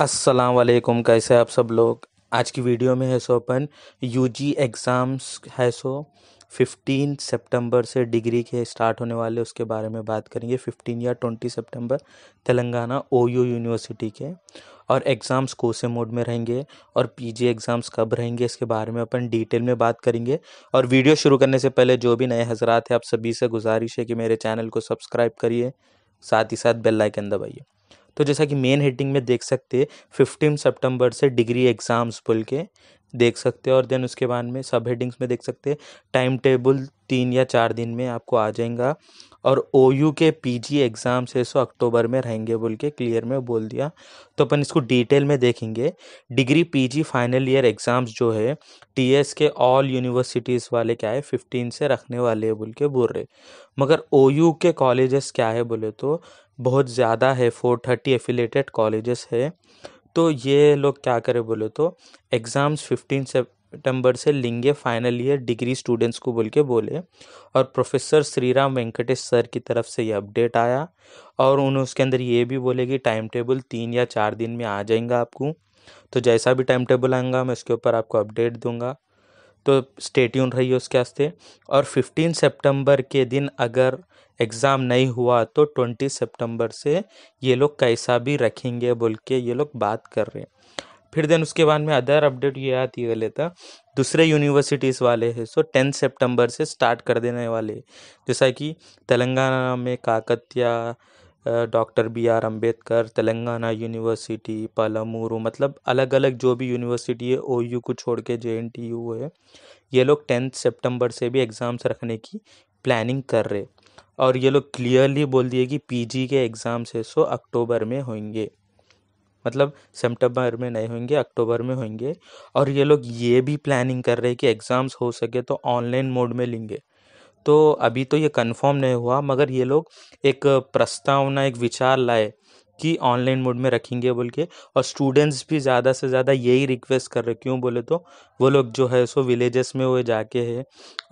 अस्सलाम वालेकुम कैसे आप सब लोग आज की वीडियो में है सो अपन यूजी एग्ज़ाम्स है सो फिफ्टीन सितंबर से डिग्री के स्टार्ट होने वाले उसके बारे में बात करेंगे 15 या ट्वेंटी सितंबर तेलंगाना ओयू यूनिवर्सिटी के और एग्ज़ाम्स कोसे मोड में रहेंगे और पीजी एग्ज़ाम्स कब रहेंगे इसके बारे में अपन डिटेल में बात करेंगे और वीडियो शुरू करने से पहले जो भी नए हजरात हैं आप सभी से गुजारिश है कि मेरे चैनल को सब्सक्राइब करिए साथ ही साथ बेल लाइकन दबाइए तो जैसा कि मेन हेडिंग में देख सकते हैं फिफ्टीन सितंबर से डिग्री एग्जाम्स बोल के देख सकते हैं और देन उसके बाद में सब हेडिंग्स में देख सकते हैं टाइम टेबल तीन या चार दिन में आपको आ जाएगा और ओ यू के पी जी एग्ज़ाम से सो अक्टूबर में रहेंगे बोल के क्लियर में बोल दिया तो अपन इसको डिटेल में देखेंगे degree P G final year exams जो है T S K all universities वाले क्या है फिफ्टीन से रखने वाले हैं बोल के बोल रहे मगर ओ यू के कॉलेजेस क्या है बोले तो बहुत ज़्यादा है फोर थर्टी एफिलेटेड कॉलेजेस है तो ये लोग क्या करें बोले तो एग्ज़ाम्स फिफ्टीन सितंबर से लेंगे फाइनल ईयर डिग्री स्टूडेंट्स को बोल के बोले और प्रोफेसर श्रीराम वेंकटेश सर की तरफ से ये अपडेट आया और उन उसके अंदर ये भी बोले कि टाइम टेबल तीन या चार दिन में आ जाएगा आपको तो जैसा भी टाइम टेबल आएगा मैं उसके ऊपर आपको अपडेट दूंगा तो स्टेट्यून रही उसके वास्ते और फिफ्टीन सेप्टेम्बर के दिन अगर एग्ज़ाम नहीं हुआ तो ट्वेंटी सेप्टेम्बर से ये लोग कैसा भी रखेंगे बोल के ये लोग बात कर रहे हैं फिर देन उसके बाद में अदर अपडेट ये आती है लेता तो, दूसरे यूनिवर्सिटीज़ वाले हैं सो टेंथ सितंबर से स्टार्ट कर देने वाले जैसा कि तेलंगाना में Kakatiya doctor B R Ambedkar Telangana university Palamuru मतलब अलग अलग जो भी यूनिवर्सिटी है ओ यू को छोड़ के जे एन टी यू है ये लोग टेंथ सेप्टेम्बर से भी एग्ज़ाम्स रखने की प्लानिंग कर रहे और ये लोग क्लियरली बोल दिए कि पी जी के एग्ज़ाम्स है सो अक्टूबर में होंगे मतलब सेप्टेम्बर में नहीं होंगे अक्टूबर में होंगे और ये लोग ये भी प्लानिंग कर रहे हैं कि एग्ज़ाम्स हो सके तो ऑनलाइन मोड में लेंगे तो अभी तो ये कंफर्म नहीं हुआ मगर ये लोग एक प्रस्तावना एक विचार लाए कि ऑनलाइन मोड में रखेंगे बोल के और स्टूडेंट्स भी ज़्यादा से ज़्यादा यही रिक्वेस्ट कर रहे क्यों बोले तो वो लोग जो है सो विलेजेस में वो जाके है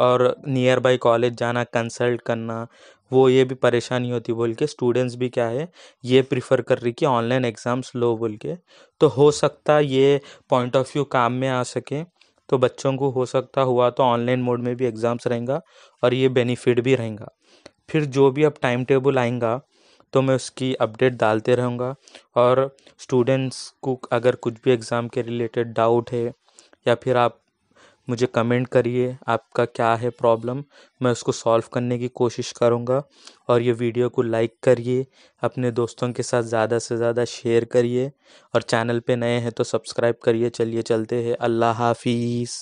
और नियर बाई कॉलेज जाना कंसल्ट करना वो ये भी परेशानी होती बोल के स्टूडेंट्स भी क्या है ये प्रिफर कर रही कि ऑनलाइन एग्ज़ाम्स लो बोल के तो हो सकता ये पॉइंट ऑफ व्यू काम में आ सके तो बच्चों को हो सकता हुआ तो ऑनलाइन मोड में भी एग्ज़ाम्स रहेंगे और ये बेनिफिट भी रहेगा फिर जो भी अब टाइम टेबल आएगा तो मैं उसकी अपडेट डालते रहूँगा और स्टूडेंट्स को अगर कुछ भी एग्ज़ाम के रिलेटेड डाउट है या फिर आप मुझे कमेंट करिए आपका क्या है प्रॉब्लम मैं उसको सॉल्व करने की कोशिश करूँगा और ये वीडियो को लाइक करिए अपने दोस्तों के साथ ज़्यादा से ज़्यादा शेयर करिए और चैनल पे नए हैं तो सब्सक्राइब करिए चलिए चलते हैं अल्लाह हाफिज़